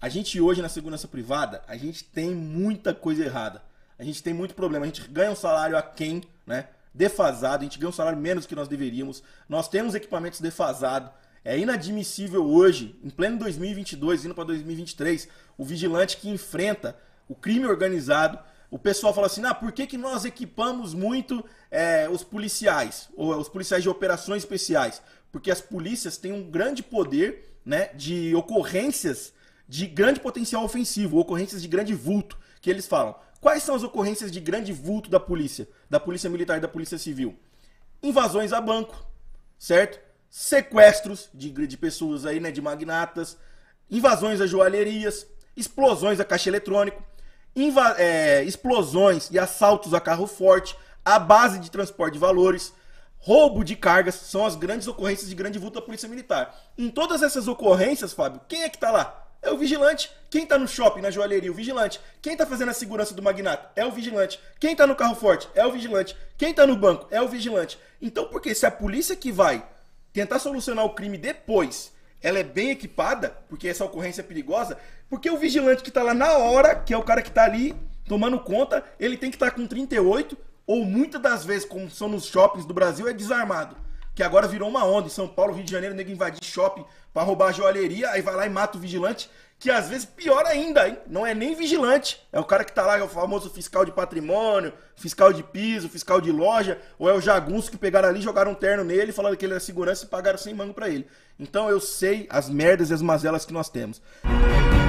A gente hoje na segurança privada, a gente tem muita coisa errada. A gente tem muito problema. A gente ganha um salário a quem, né? Defasado, a gente ganha um salário menos do que nós deveríamos. Nós temos equipamentos defasados. É inadmissível hoje, em pleno 2022, indo para 2023, o vigilante que enfrenta o crime organizado. O pessoal fala assim: ah, por que, que nós equipamos muito é, os policiais, ou os policiais de operações especiais? Porque as polícias têm um grande poder né, de ocorrências de grande potencial ofensivo, ocorrências de grande vulto, que eles falam. Quais são as ocorrências de grande vulto da polícia, da polícia militar e da polícia civil? Invasões a banco, certo? Sequestros de, de pessoas aí, né, de magnatas, invasões a joalherias, explosões a caixa eletrônico, é, explosões e assaltos a carro forte, a base de transporte de valores, roubo de cargas, são as grandes ocorrências de grande vulto da Polícia Militar. Em todas essas ocorrências, Fábio, quem é que está lá? é o vigilante. Quem está no shopping, na joalheria, é o vigilante. Quem está fazendo a segurança do magnata é o vigilante. Quem está no carro forte é o vigilante. Quem está no banco é o vigilante. Então, por que se a polícia que vai tentar solucionar o crime depois, ela é bem equipada, porque essa ocorrência é perigosa, porque o vigilante que está lá na hora, que é o cara que está ali tomando conta, ele tem que estar tá com 38 ou muitas das vezes, como são nos shoppings do Brasil, é desarmado que agora virou uma onda. Em São Paulo, Rio de Janeiro, nego invadir shopping para roubar joalheria, aí vai lá e mata o vigilante, que às vezes pior ainda, hein? não é nem vigilante, é o cara que tá lá, é o famoso fiscal de patrimônio, fiscal de piso, fiscal de loja, ou é o jagunço que pegaram ali, jogaram um terno nele, falando que ele era segurança e pagaram sem mango para ele. Então eu sei as merdas e as mazelas que nós temos. Música